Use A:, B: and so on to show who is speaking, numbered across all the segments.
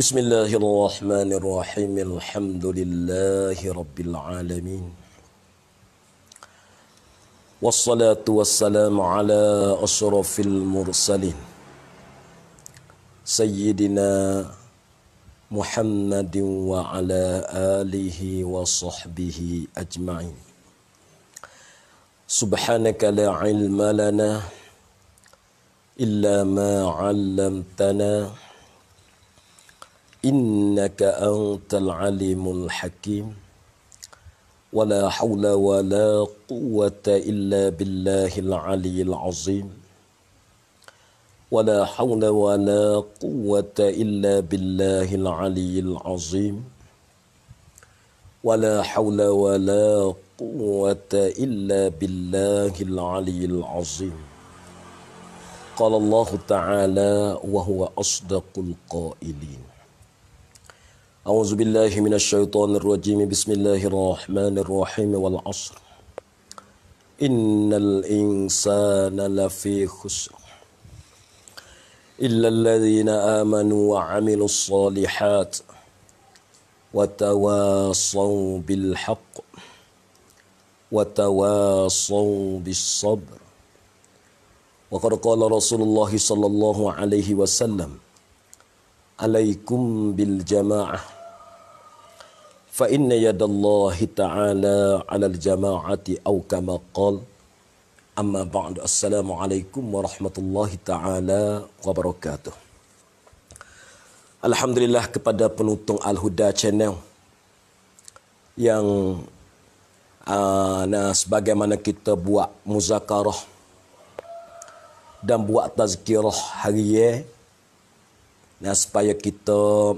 A: بسم الله الرحمن الرحيم الحمد لله رب العالمين والصلاة والسلام على أشرف المرسلين سيدنا محمد وعلى آله وصحبه أجمعين سبحانك لا علم لنا إلا ما علمتنا إنك أنت العليم الحكيم ولا حول ولا قوة إلا بالله العلي العظيم ولا حول ولا قوة إلا بالله العلي العظيم ولا حول ولا قوة إلا بالله العلي العظيم قال الله تعالى وهو أصدق القائلين أعوذ بالله من الشيطان الرجيم بسم الله الرحمن الرحيم والعصر إن الإنسان لفي خسر إلا الذين آمنوا وعملوا الصالحات وتواصوا بالحق وتواصوا بالصبر وقد قال رسول الله صلى الله عليه وسلم عليكم بالجماعه فإن يد الله تعالى على الجماعة أو كما قال أما بعد السلام عليكم ورحمة Taala wa وبركاته Alhamdulillah kepada penutung Al-Huda Channel yang uh, nah, sebagaimana kita buat muzakarah dan buat tazkirah hari ini nah, supaya kita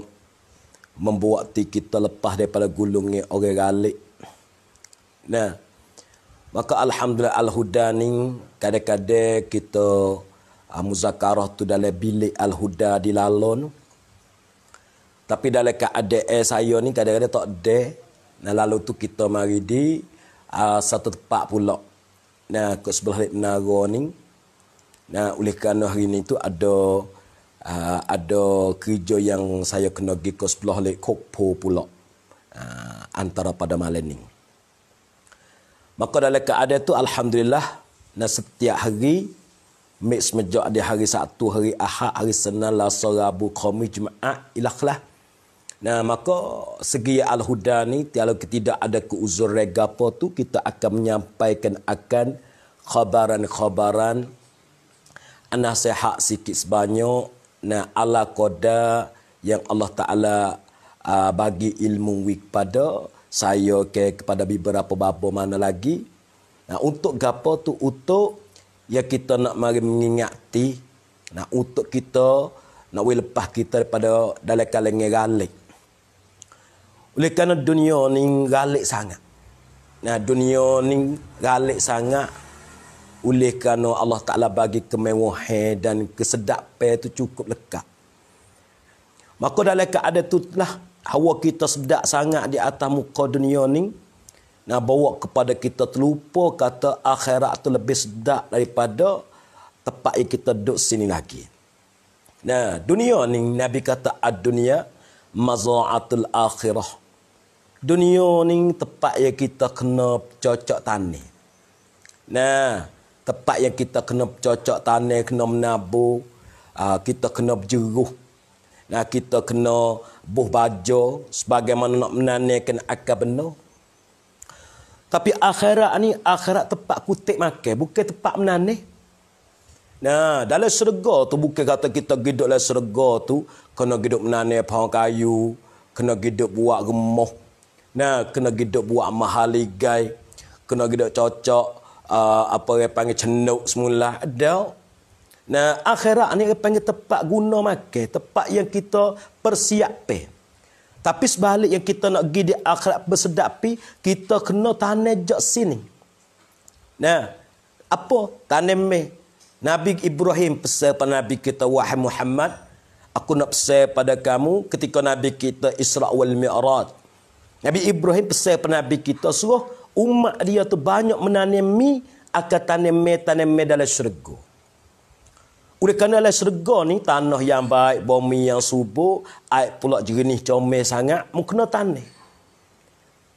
A: membuat kita lepas daripada gulungnya orang galik. Nah, maka Alhamdulillah Al-Huda ni kadang-kadang kita uh, muzakarah tu dalam bilik Al-Huda di lalon. Tapi dalam keadaan saya ni kadang-kadang tak ada. Nah, lalu tu kita mari di uh, satu tempat pula. Nah, ke sebelah Nara ni. Nah, oleh kerana hari ni tu ada... Ah, ada kerja yang saya kena pergi ke sebelah lek kokpo pula uh, antara pada malam ni maka dalam keadaan itu, alhamdulillah nah setiap hari mix semenjak di hari Sabtu hari Ahad hari Senin Selasa Rabu Khamis Jumaat ilaklah. Nah maka segi al-huda ni kalau tidak ada keuzur rega apa tu kita akan menyampaikan akan khabaran-khabaran nasihat sikit sebanyak nah ala koda yang Allah Taala uh, bagi ilmu kepada saya ke kepada beberapa bapa mana lagi nah untuk gapo tu untuk ya kita nak mari mengingati nah untuk kita nak we lepas kita daripada dalam kalangan galik oleh kerana dunia ni galik sangat nah dunia ni galik sangat oleh kerana Allah Ta'ala bagi kemewahan dan kesedapan itu cukup lekat. Maka dalam keadaan itu lah, hawa kita sedap sangat di atas muka dunia ni, nak bawa kepada kita terlupa kata akhirat tu lebih sedap daripada tempat yang kita duduk sini lagi. Nah, dunia ni Nabi kata ad dunia mazaatul akhirah. Dunia ni tempat yang kita kena cocok tani. Nah, tempat yang kita kena cocok tanah kena menabu ah, kita kena berjeruh nah kita kena buh baja sebagaimana nak menanekan akal benar tapi akhirat ni akhirat tempat kutik makan bukan tempat menanek Nah, dalam syurga tu bukan kata kita hidup dalam syurga tu kena hidup menanai pohon kayu, kena hidup buat gemuk. Nah, kena hidup buat mahaligai, kena hidup cocok, uh, apa yang panggil cenduk semula ada nah akhirat ni dia panggil tempat guna makan tempat yang kita persiap. tapi sebalik yang kita nak pergi di akhirat bersedapi, kita kena tanah jok sini. Nah, apa tanah me? Nabi Ibrahim pesan pada Nabi kita, Wahai Muhammad, aku nak pesan pada kamu ketika Nabi kita Isra' wal Mi'raj. Nabi Ibrahim pesan pada Nabi kita, suruh umat dia tu banyak menanam mi akan tanam mi tanam mi dalam syurga oleh kerana dalam syurga ni tanah yang baik bumi yang subur air pula jernih comel sangat mungkin tanam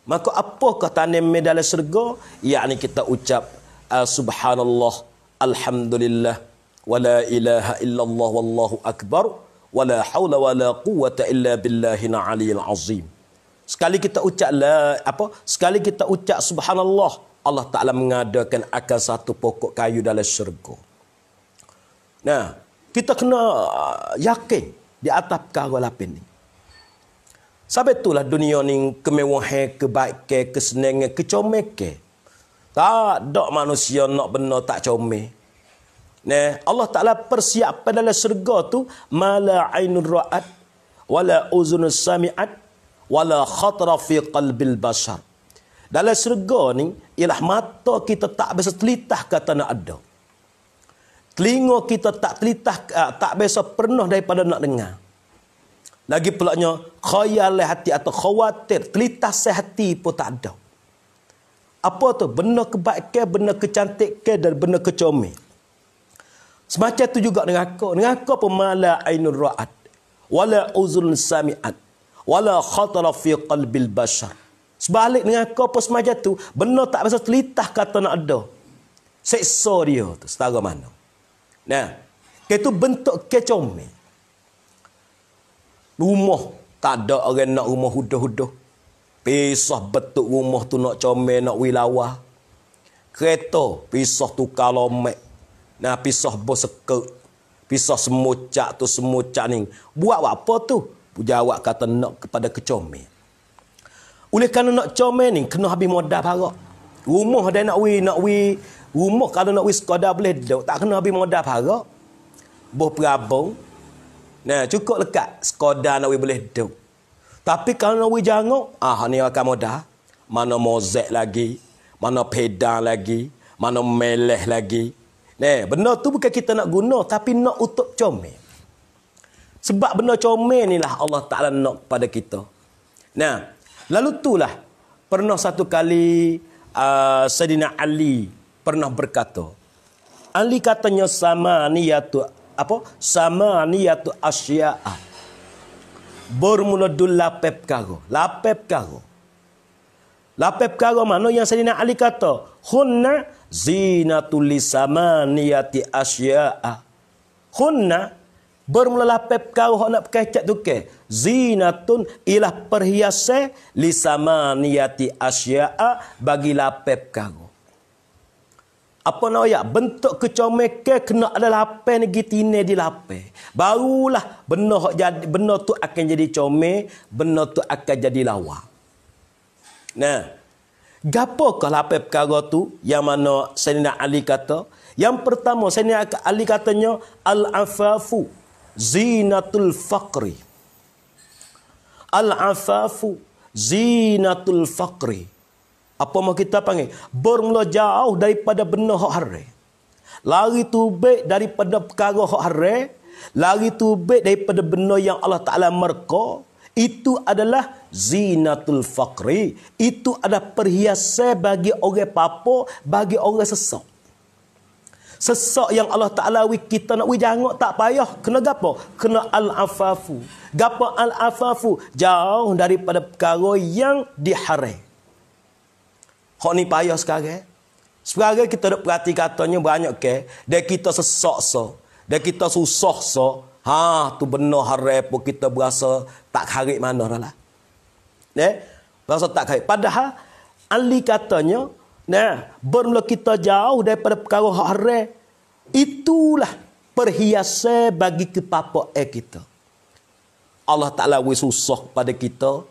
A: maka apakah tanam mi dalam syurga yakni kita ucap ah, subhanallah alhamdulillah wala ilaha illallah wallahu akbar wala Haula wala Quwwata illa billahi na aliyil azim Sekali kita ucap la, apa? Sekali kita ucap subhanallah, Allah Taala mengadakan akan satu pokok kayu dalam syurga. Nah, kita kena uh, yakin di atas perkara lapin ni. Sampai itulah dunia ni kemewahan, kebaikan, kesenangan, kecomekan. Tak ada manusia nak benar tak comel. Nah, Allah Taala persiapkan dalam syurga tu mala ainur ra'at wala uzun sami'at wala khatra fi qalbil bashar. Dalam syurga ni ialah mata kita tak biasa telitah kata nak ada. Telinga kita tak telitah eh, tak biasa pernah daripada nak dengar. Lagi pula pulaknya khayal hati atau khawatir telitah sehati pun tak ada. Apa tu? Benda kebaikan, benda kecantikan dan benda kecomel. Semacam tu juga dengan aku. Dengan aku pun ainur ra'at. Wala uzul sami'at wala khatara fi qalbil bashar. Sebalik dengan kau pun semacam tu, benda tak rasa telitah kata nak ada. Seksa dia tu, setara mana. Nah, itu bentuk kecomi. Rumah, tak ada orang nak rumah huduh-huduh. Pisah betuk rumah tu nak comel, nak wilawah. Kereta, pisah tu kalome. Nah, pisah bos sekek. Pisah semucak tu, semucak ni. Buat apa tu? jawab kata nak kepada kecomel. Oleh kerana nak comel ni kena habis modal parak. Rumah dia nak wi nak wi rumah kalau nak wi sekadar boleh duduk tak kena habis modal parak. Boh perabung. Nah, cukup lekat skoda nak wi boleh duduk. Tapi kalau nak wi jangok, ah ni akan modal. Mana mozek lagi, mana pedang lagi, mana meleh lagi. Nah, benda tu bukan kita nak guna tapi nak utup comel. Sebab benda comel ni lah Allah Ta'ala nak pada kita. Nah, lalu tu lah Pernah satu kali uh, Sayyidina Ali pernah berkata. Ali katanya sama tu apa? Sama niyatu asya'ah. Bermula dul lapep karo. Lapep karo. Lapep karo mana yang Sayyidina Ali kata. Hunna zinatul lisamaniyati asya'ah. Hunna bermulalah pep kau hok nak pakai cat tuke zinatun ilah perhiasan li samaniyati asya'a bagi la pep kau apa nak ya bentuk kecomek ke kena ada lape ni gitine di lape barulah benda hok jadi benda tu akan jadi come benda tu akan jadi lawa nah gapo ke lape perkara tu yang mana Sayyidina Ali kata yang pertama Sayyidina Ali katanya al-afafu zinatul faqri al-afafu zinatul faqri apa mah kita panggil bermula jauh daripada benda hak hari lari tubik daripada perkara hak hari lari tubik daripada benda yang Allah Taala merka itu adalah zinatul faqri itu adalah perhiasan bagi orang papo, bagi orang sesat. Sesak yang Allah Ta'ala wik kita nak wik jangok tak payah. Kena gapa? Kena al-afafu. Gapa al-afafu? Jauh daripada perkara yang diharai. Kau ni payah sekarang? Eh? Sekarang kita dah perhati katanya banyak ke? Dia kita sesak so. Dia kita susah so. Ha, tu benar hari pun kita berasa tak harik mana lah. Eh? Berasa tak harik. Padahal, Ali katanya, Nah, bermula kita jauh daripada perkara haram, itulah perhiasan bagi eh kita. Allah Ta'ala wis susah pada kita.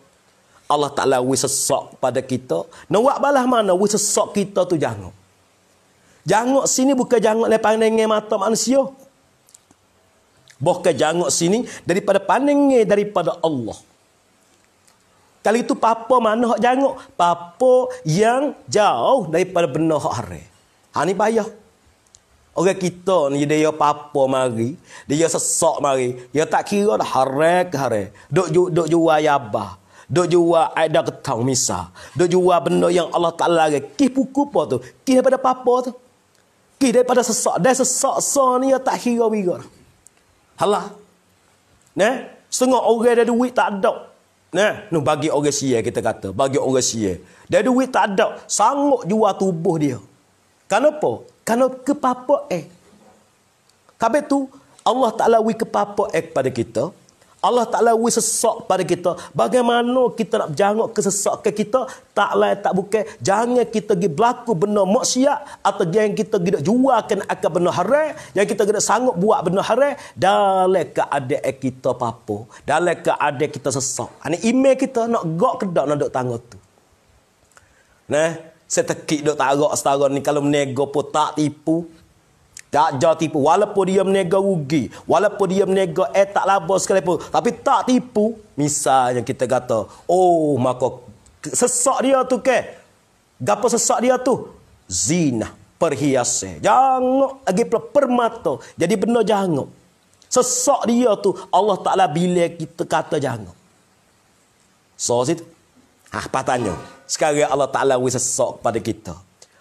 A: Allah Ta'ala wis sesak pada kita. Nak balas mana wis sesak kita tu jangan. Jangan sini bukan jangan dari pandangan mata manusia. Bukan jangan sini daripada pandangan daripada Allah. Kali itu papa mana hak jangok? Papa yang jauh daripada benda hak hari. Ha ni payah. Orang kita ni dia ya papa mari, dia ya sesak mari, dia ya tak kira dah hari ke hari. Dok ju, dok jual yaba, dok jual ada ketang misa, dok jual benda yang Allah Taala lagi. Kih puku apa tu? Kih pada papa tu. Kih daripada sesak, dah sesak so ni dia tak kira wigor. Halah. Ne? Setengah orang ada duit tak ada. Nah, nu bagi orang sia kita kata, bagi orang sia. Dia duit tak ada, sanggup jual tubuh dia. Kenapa? Kerana kepapa eh. Kabe tu Allah Taala wi kepapa eh pada kita, Allah Ta'ala we sesak pada kita. Bagaimana kita nak jangok ke kita. Tak lain tak bukan. Jangan kita pergi berlaku benda maksiat. Atau yang kita tidak jualkan akan benda haram. Yang kita tidak sanggup buat benda haram. Dalam keadaan kita apa-apa. Dalam keadaan kita sesak. Ini email kita nak gok ke dok nak duduk tangga tu. Nah, saya tekik duduk tangga setara ni. Kalau menego pun tak tipu. Tak jauh tipu. Walaupun dia menega rugi. Walaupun dia menega eh tak labur sekalipun. Tapi tak tipu. Misalnya kita kata. Oh maka sesak dia tu ke? Gapa sesak dia tu? Zina. Perhiasan. Jangan lagi permata. Jadi benar jangan. Sesak dia tu Allah Ta'ala bila kita kata jangan. So, situ. Ah, patanya Sekarang Allah Ta'ala sesak pada kita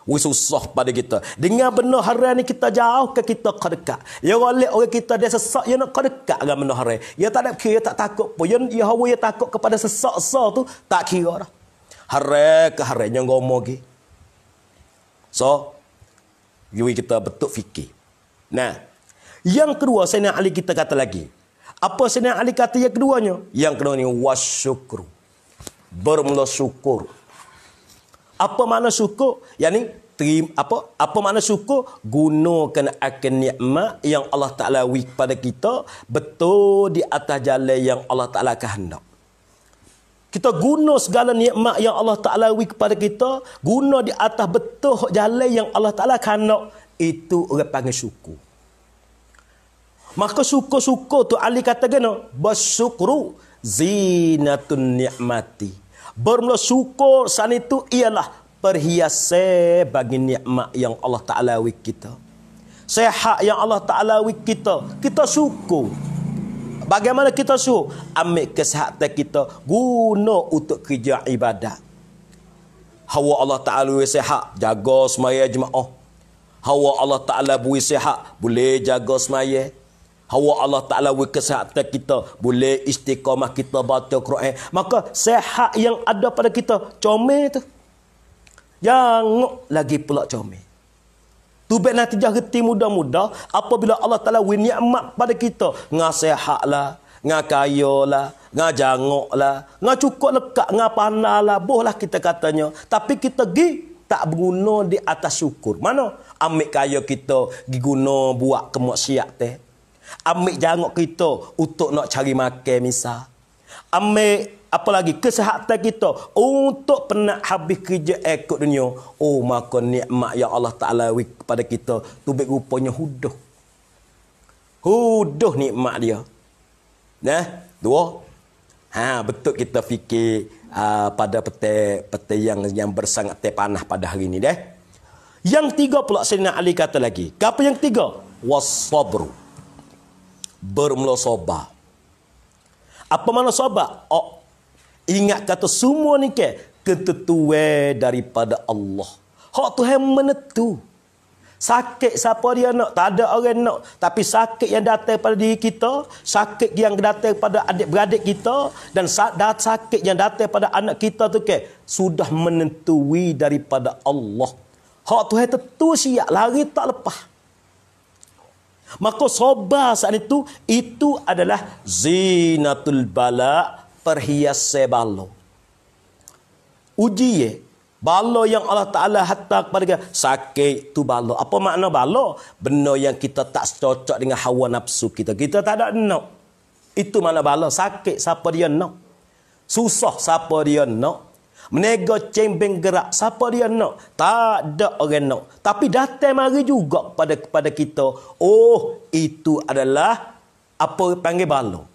A: we susah pada kita dengan benar hari ini kita jauh ke kita ke dekat ya oleh orang kita dia sesak ya nak ke dekat dengan benar hari ya tak ada kira tak takut pun ya ya ya takut kepada sesak sa tu tak kira dah hari ke hari yang gomo ke so you kita betul fikir nah yang kedua saya ali kita kata lagi apa saya ali kata yang keduanya yang kedua ni wasyukru bermula syukur apa makna syukur? Yang ni, terima, apa apa makna syukur? Gunakan akan nikmat yang Allah Ta'ala beri kepada kita betul di atas jalan yang Allah Ta'ala kehendak. Kita guna segala nikmat yang Allah Ta'ala beri kepada kita, guna di atas betul jalan yang Allah Ta'ala kehendak. Itu orang panggil syukur. Maka syukur-syukur tu Ali kata gana, bersyukru zinatun ni'mati. Bermula syukur saat itu ialah perhiasan bagi nikmat yang Allah Ta'ala wik kita. Sehat yang Allah Ta'ala wik kita. Kita syukur. Bagaimana kita syukur? Ambil kesehatan kita guna untuk kerja ibadat. Hawa Allah Ta'ala wik sehat. Jaga semaya jemaah. Hawa Allah Ta'ala wik sehat. Boleh jaga semaya. Hawa Allah Ta'ala wik kesehatan kita. Boleh istiqamah kita baca Quran. Maka sehat yang ada pada kita. Comel tu. Jangan lagi pula comel. Tu baik natijah reti muda-muda. Apabila Allah Ta'ala wik ni'mat pada kita. Nga sehat lah. Nga kaya lah. Nga jangok lah. Nga cukup lekat. Nga panah lah. Boh lah kita katanya. Tapi kita pergi. Tak berguna di atas syukur. Mana? Ambil kaya kita. Giguna buat kemaksiat teh. Ambil jangok kita untuk nak cari makan misal. Ambil apa lagi kesehatan kita untuk pernah habis kerja ekor dunia. Oh maka nikmat yang Allah Ta'ala kepada kita. Itu rupanya huduh. Huduh nikmat dia. Nah, dua. Ha, betul kita fikir uh, pada peti, peti yang yang bersangat teh panah pada hari ini deh. Yang tiga pula Sayyidina Ali kata lagi. Apa yang tiga? Wasabru bermula soba. Apa mana soba? Oh, ingat kata semua ni ke ketetue daripada Allah. Hak Tuhan menentu. Sakit siapa dia nak? Tak ada orang nak. Tapi sakit yang datang pada diri kita, sakit yang datang pada adik-beradik kita dan sakit yang datang pada anak kita tu ke sudah menentui daripada Allah. Hak Tuhan tentu siap lari tak lepas. Maka soba saat itu, itu adalah zinatul bala perhias sebalo. Uji ye. Bala yang Allah Ta'ala hatta kepada kita. Sakit tu balo Apa makna balo Benda yang kita tak cocok dengan hawa nafsu kita. Kita tak ada nak. Itu mana balo Sakit siapa dia nak. Susah siapa dia nak. Menega cembeng gerak. Siapa dia nak? Tak ada orang nak. Tapi datang mari juga pada kepada kita. Oh, itu adalah apa panggil bala.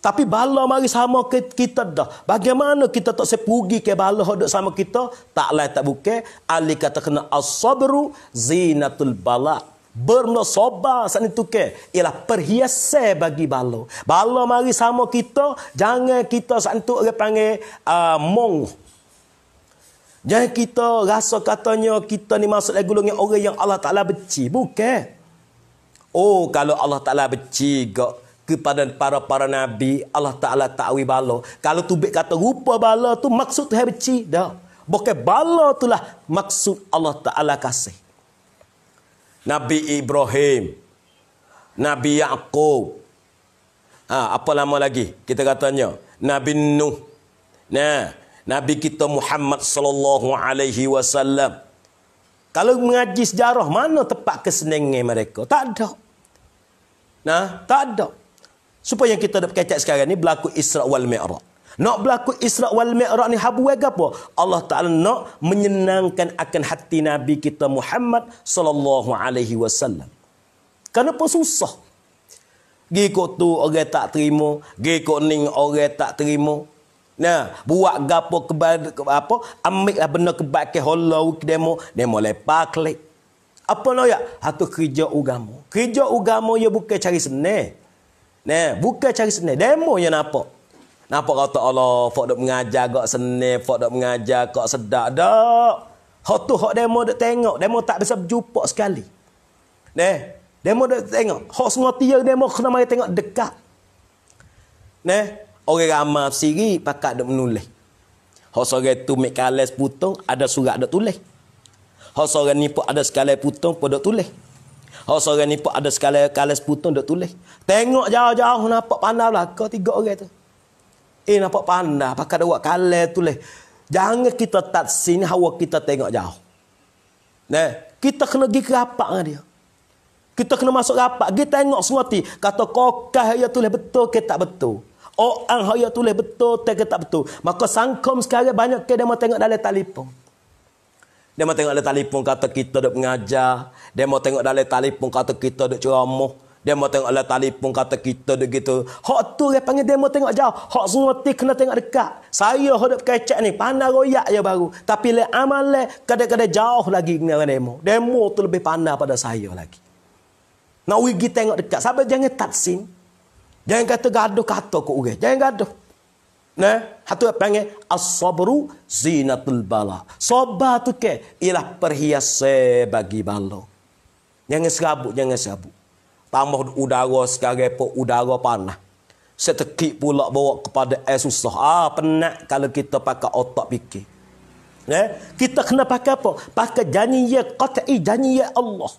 A: Tapi bala mari sama kita dah. Bagaimana kita tak sepugi ke bala hodok sama kita? Tak lain tak bukan. Ali kata kena as-sabru zinatul bala. Bermula sobat saat itu ke. Ialah perhiasan bagi bala. Bala mari sama kita. Jangan kita saat itu orang panggil uh, ah, mong. Jangan kita rasa katanya kita ni masuk dalam golongan orang yang Allah Ta'ala benci. Bukan. Oh, kalau Allah Ta'ala benci gak kepada para-para Nabi, Allah Ta'ala ta'wi bala. Kalau tu kata rupa bala tu maksud tu benci. Dah. Bukan bala itulah maksud Allah Ta'ala kasih. Nabi Ibrahim. Nabi Yaakob. Ha, apa lama lagi kita katanya? Nabi Nuh. Nah, Nabi kita Muhammad sallallahu alaihi wasallam. Kalau mengaji sejarah mana tempat kesenengan mereka? Tak ada. Nah, tak ada. Supaya kita dapat kecek sekarang ni berlaku Isra wal Mi'raj. Nak berlaku Isra wal Mi'raj ni habu apa? Allah Taala nak menyenangkan akan hati Nabi kita Muhammad sallallahu alaihi wasallam. Kenapa susah? gikot tu orang tak terima, gekok ning orang tak terima. Nah, buat gapo kebal apa? Ambil lah benda kebal ke Allah demo, demo lepak klik. Apa lo ya? Atau ha, kerja ugamo. Kerja ugamo ya bukan cari senang. Nah, bukan cari senang. Demo ya napa? Napa kata Allah, fok dok mengajar kok senang, fok dok mengajar kok sedak. Dok. Hok tu demo dok tengok, demo tak bisa berjumpa sekali. Nah, demo dok tengok. Hok semua tiang demo kena mari tengok dekat. Nah, orang ramah sendiri pakat dok menulis. Hak sore tu mek kales putung ada surat dok tulis. Hak sore ni pun ada sekali putung pun dok tulis. Hak sore ni pun ada sekali kales putung dok tulis. Tengok jauh-jauh nampak pandai belaka tiga orang tu. Eh nampak pandai pakat dok buat kales tulis. Jangan kita tak sini hawa kita tengok jauh. Nah, kita kena pergi ke rapat dengan dia. Kita kena masuk rapat. Kita tengok semua ti. Kata kokah dia ya tulis betul ke tak betul orang oh, haya tulis betul tak ke tak betul. Maka sangkom sekarang banyak ke dia tengok dalam telefon. Dia mau tengok dalam telefon kata kita duk mengajar. Dia mau tengok dalam telefon kata kita duk ceramah. Dia mau tengok dalam telefon kata kita duk gitu. Hak tu dia panggil dia mau tengok jauh. Hak zuati kena tengok dekat. Saya hak duk kecek ni pandai royak je baru. Tapi le amal le, kadang-kadang jauh lagi dengan demo. Demo tu lebih pandai pada saya lagi. Nak pergi tengok dekat. Sampai jangan tatsim. Jangan kata gaduh kata ke orang. Jangan gaduh. Nah, hatu apa panggil as-sabru zinatul bala. Sabar tu ke ialah perhiasan bagi bala. Jangan serabut, jangan serabut. Tambah udara sekarang apa udara panah. Setekik pula bawa kepada air susah. Ah, penat kalau kita pakai otak fikir. Eh? Kita kena pakai apa? Pakai janji ya qat'i, janji Allah.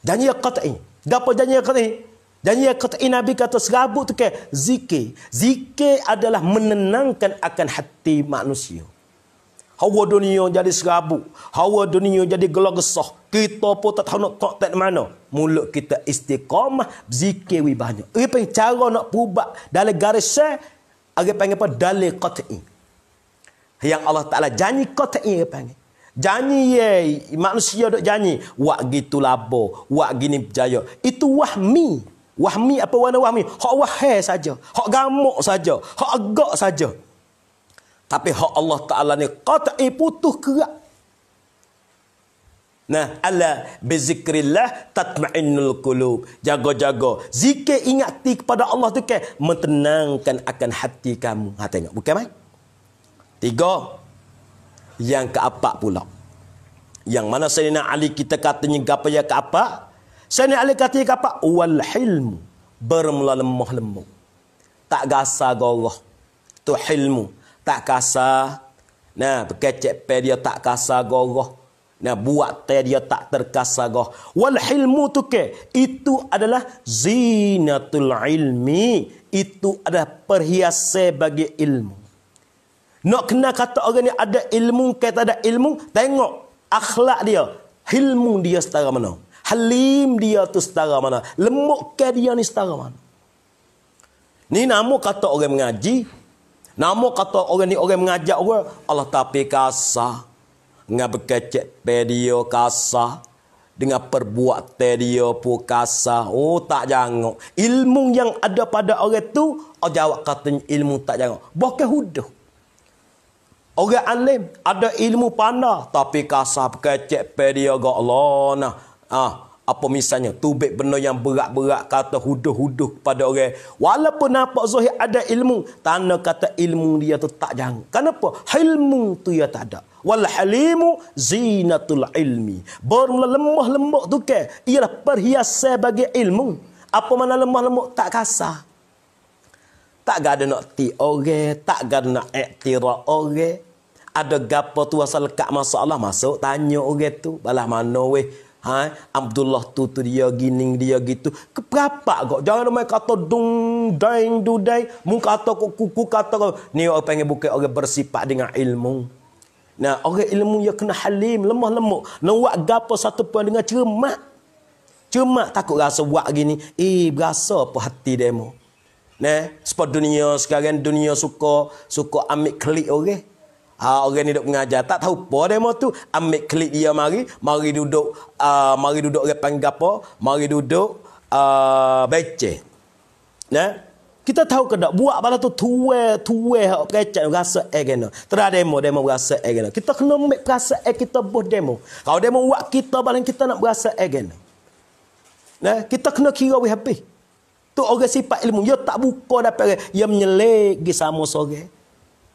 A: Janji ya qat'i. Dapat janji ya qat'i. Janji yang kata eh, Nabi kata serabut tu ke zikir. Zikir adalah menenangkan akan hati manusia. Hawa dunia jadi serabut. Hawa dunia jadi gelagesah. Kita pun tak tahu nak tak tak mana. Mulut kita istiqamah zikir wi banyak. Apa cara nak perubah dalam garis saya? Aku panggil apa? Dalai qat'i. Yang Allah Ta'ala janji qat'i yang panggil. Janji ye, manusia dok janji. Wak gitu labo, wak gini berjaya. Itu wahmi. Wahmi apa warna wahmi? Hak wahai saja. Hak gamuk saja. Hak agak saja. Tapi hak Allah Ta'ala ni kata'i putuh kerak. Nah, ala bizikrillah tatma'innul qulub. Jaga-jaga. Zikir ingati kepada Allah tu ke menenangkan akan hati kamu. Ha tengok, bukan mai. Tiga. Yang keempat pula. Yang mana Sayyidina Ali kita katanya gapaya ya keempat? Saya ni alih kata apa? Wal hilmu. Bermula lemah lemu. Tak gasa Allah. Itu hilmu. Tak kasa. Nah, berkecek pe dia tak kasa Allah. Nah, buat teh dia tak terkasa Allah. Wal hilmu tu ke? Itu adalah zinatul ilmi. Itu adalah perhiasan bagi ilmu. Nak kena kata orang ni ada ilmu kata ada ilmu. Tengok akhlak dia. Hilmu dia setara mana halim dia tu setara mana. Lemuk ke dia ni setara mana. Ni nama kata orang mengaji. Nama kata orang ni orang mengajak orang. Allah tapi kasah. Nga berkecek pedio kasah. Dengan perbuat dia pun kasah. Oh tak jangok. Ilmu yang ada pada orang tu. Oh jawab katanya ilmu tak jangok. Bukan huduh. Orang alim ada ilmu pandai tapi kasar kecek pedia gak Allah nah Ah, ha, apa misalnya tubik benda yang berat-berat kata huduh-huduh kepada orang. Walaupun nampak zohir ada ilmu, tanda kata ilmu dia tu tak jang. Kenapa? Ilmu tu ya tak ada. Wal halimu zinatul ilmi. Bermula lemah-lemah tu ke? Ialah perhiasan bagi ilmu. Apa mana lemah-lemah tak kasar. Tak ada nak ti orang, tak ada nak iktira orang. Ada gapo tu asal kak masalah masuk tanya orang tu. Balah mana weh Ha? Abdullah tu tu dia gini dia gitu. Keperapak kok. Jangan main kata dung dang du dang. Mu kata kok kuku kata kok. Ni orang panggil bukan orang bersifat dengan ilmu. Nah, orang ilmu yang kena halim, lemah lembut. Nak gapo satu pun dengan cermat. Cermat takut rasa buat gini. Eh, berasa apa hati demo. Nah, sebab dunia sekarang dunia suka suka ambil klik orang. Okay? Ha, orang ni duduk mengajar. Tak tahu apa demo tu. Ambil klik dia mari. Mari duduk. Uh, mari duduk repang gapo, Mari duduk. Uh, ah, beceh. Nah. Kita tahu ke tak? Buat pada tu tuwe, tuwe, perecat, rasa air kena. Terah demo, demo rasa air kena. Kita kena ambil perasa air kita buat demo. Kalau demo buat kita, pada kita nak rasa air kena. Nah, kita kena kira we happy. Tu orang sifat ilmu. Dia tak buka dapat orang. Dia menyelek di sama sore.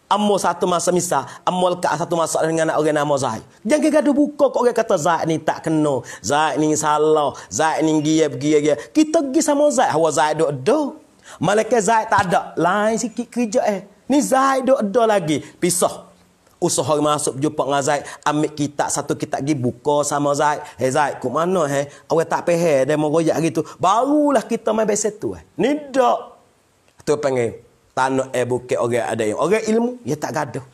A: Amo satu masa misa, amo lekat satu masa dengan anak orang nama Zaid. Jangan gaduh buka kok orang kata Zaid ni tak kena. Zaid ni salah. Zaid ni gie pergi gie. Kita pergi sama Zaid. Hawa Zaid dok do. Malaika Zaid tak ada. Lain sikit kerja eh. Ni Zaid dok do lagi. Pisah. Usah masuk jumpa dengan Zaid. Ambil kita satu kita pergi buka sama Zaid. Hei Zaid, ke mana eh? Awak tak payah. Dia mau royak gitu. Barulah kita main besi tu eh. Ni dok. Tu panggil. Tak nak eh bukit orang ada ilmu. Orang ilmu, dia tak gaduh.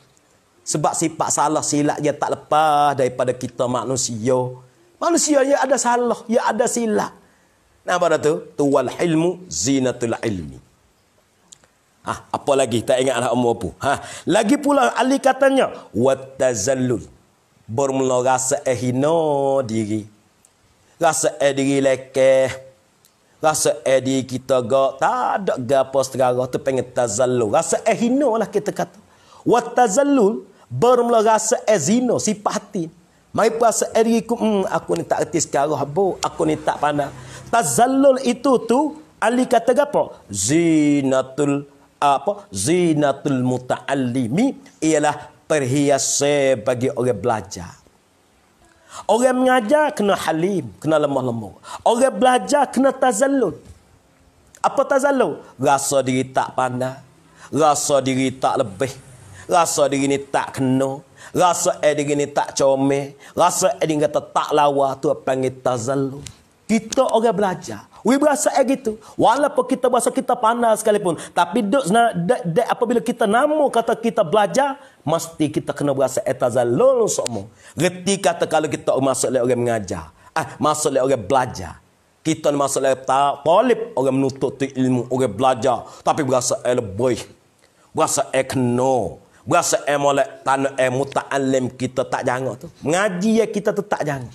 A: Sebab sifat salah silap dia tak lepas daripada kita manusia. Manusia dia ada salah, dia ada silap. Nah pada tu, tuwal ilmu zinatul ilmi. Ah, ha, apa lagi tak ingat lah umur apa. Ha, lagi pula Ali katanya watazallul. Bermula rasa ehino eh diri. Rasa eh diri lekeh. Rasa edi kita gak tak ada gapo segala tu pengen tazallul. Rasa eh lah kita kata. Wa tazallul bermula rasa ezino eh si hati. Mai rasa edi ku hmm, aku ni tak reti segala habo, aku ni tak pandang. Tazallul itu tu ali kata gapo? Zinatul apa? Zinatul mutaallimi ialah perhiasan bagi orang belajar. Orang mengajar kena halim, kena lemah lemah. Orang belajar kena tazallul. Apa tazallul? Rasa diri tak pandai. Rasa diri tak lebih. Rasa diri ni tak kena. Rasa eh diri ni tak comel. Rasa eh diri kata tak lawa. Tu panggil tazallul. Kita orang belajar. We berasa air gitu. Walaupun kita berasa kita panas sekalipun. Tapi duk, nah, de, de, apabila kita namu kata kita belajar. Mesti kita kena berasa air lulus semua. Gerti kata kalau kita masuk oleh orang mengajar. Ah, masuk oleh orang belajar. Kita masuk oleh ta, talib. Orang menutup tu ilmu. Orang belajar. Tapi berasa air lebih. Berasa air kena. Berasa air mulai tanah air muta'alim kita tak jangan tu. Mengaji ya kita tu tak jangan.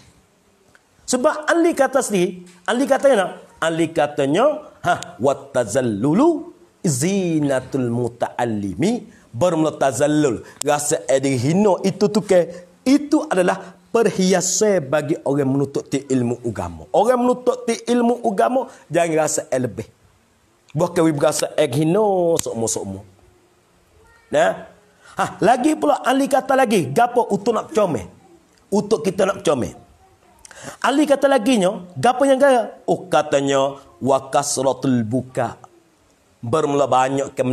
A: Sebab Ali kata sendiri, Ali kata nak, Ali katanya, ha, watazallulu zinatul muta'allimi bermula tazallul. Rasa edih hino itu tu ke, itu adalah perhiasan bagi orang menuntut ti ilmu agama. Orang menuntut ti ilmu agama jangan rasa lebih. Buat kewi berasa edih hino sokmo-sokmo. Nah, ha, lagi pula Ali kata lagi, gapo utuk nak comel? Utuk kita nak comel. Ali kata lagi nyo, gapo yang gaya? Oh katanya wakasratul buka. Bermula banyak ke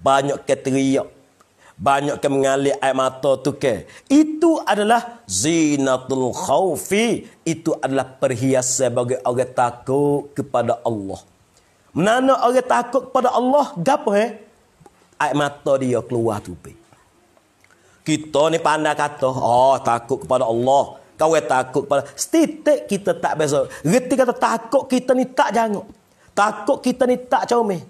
A: Banyak ke Banyak ke mengalir air mata tu ke. Itu adalah zinatul khawfi. Itu adalah perhiasan bagi orang takut kepada Allah. Menana orang takut kepada Allah, gapo he? Air mata dia keluar tu. Kita ni pandai kata, oh takut kepada Allah. Kau takut kepala. Setitik kita tak biasa. Reti kata takut kita ni tak jangkuk. Takut kita ni tak comel.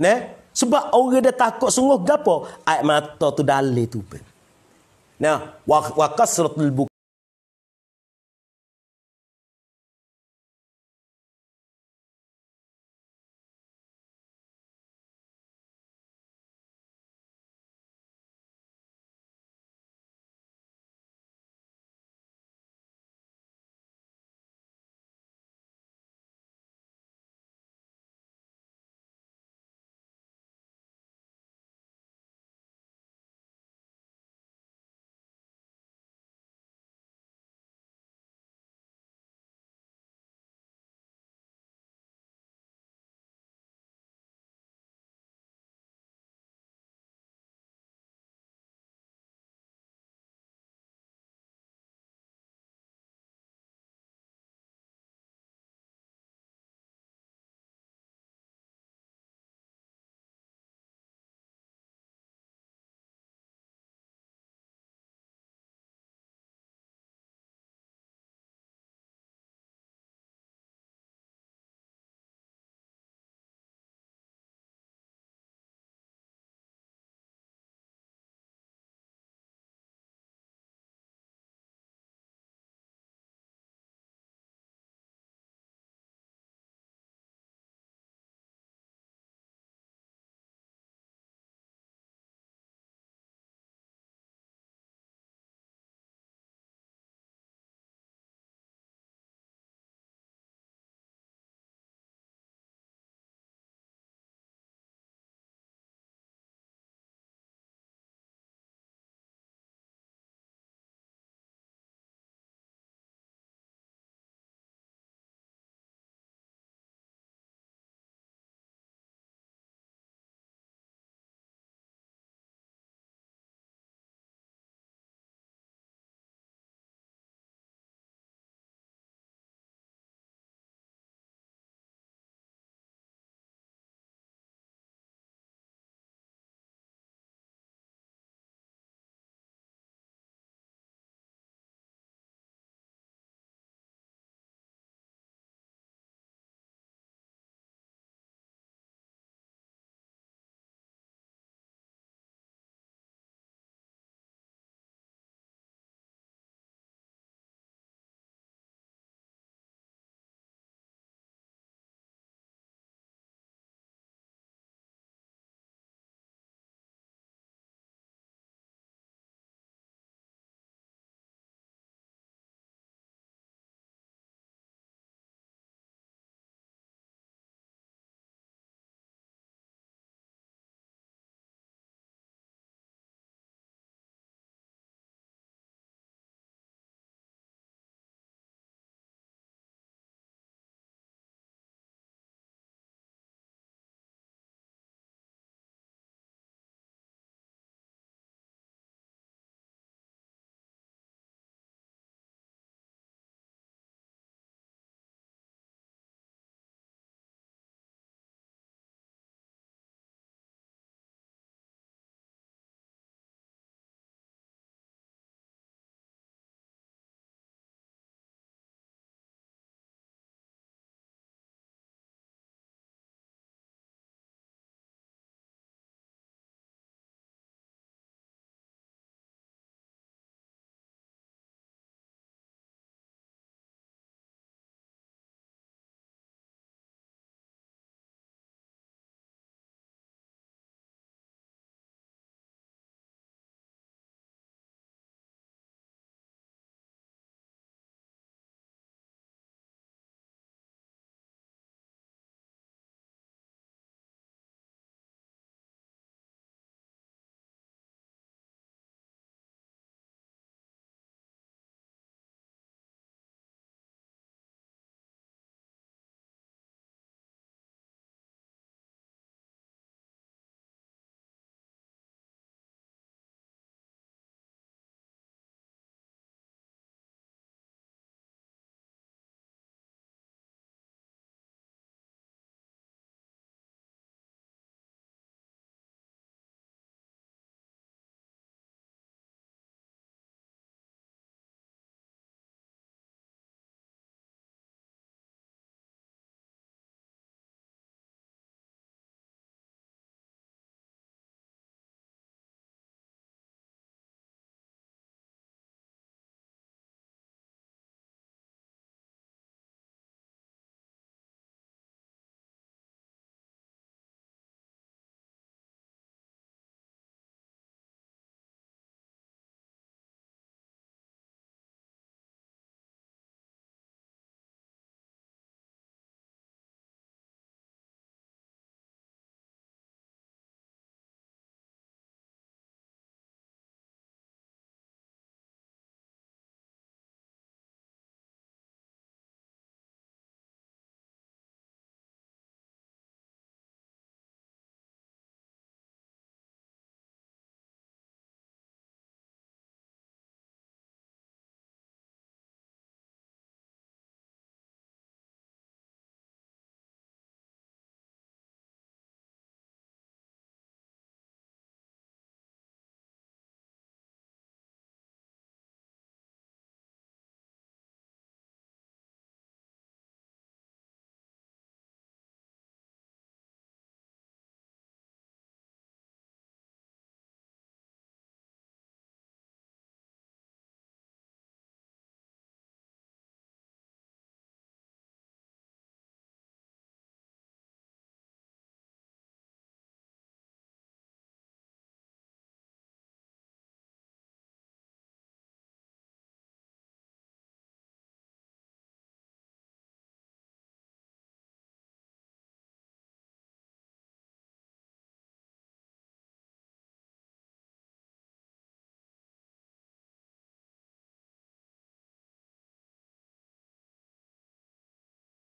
A: Ne? Sebab orang dia takut sungguh gapo? Ayat mata tu dalil tu pun. Nah, wa qasratul